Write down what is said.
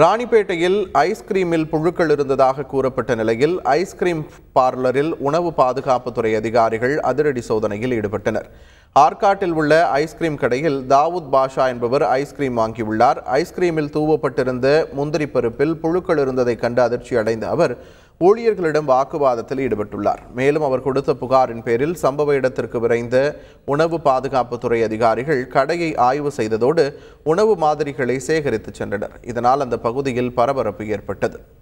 ராணிப்பேட்டையில் ஐஸ்கிரீமில் புழுக்கள் இருந்ததாக கூறப்பட்ட நிலையில் ஐஸ்கிரீம் பார்லரில் உணவு பாதுகாப்புத்துறை அதிகாரிகள் அதிரடி சோதனையில் ஈடுபட்டனர் ஆற்காட்டில் உள்ள ஐஸ்கிரீம் கடையில் தாவூத் பாஷா என்பவர் ஐஸ்கிரீம் வாங்கியுள்ளார் ஐஸ்கிரீமில் தூவப்பட்டிருந்த முந்திரி பருப்பில் புழுக்கள் இருந்ததை கண்டு அதிர்ச்சி அடைந்த அவர் ஊழியர்களிடம் வாக்குவாதத்தில் ஈடுபட்டுள்ளார் மேலும் அவர் கொடுத்த புகாரின் பேரில் சம்பவ இடத்திற்கு விரைந்த உணவு பாதுகாப்புத்துறை அதிகாரிகள் கடையை ஆய்வு செய்ததோடு உணவு மாதிரிகளை சேகரித்து சென்றனர் இதனால் அந்த பகுதியில் பரபரப்பு ஏற்பட்டது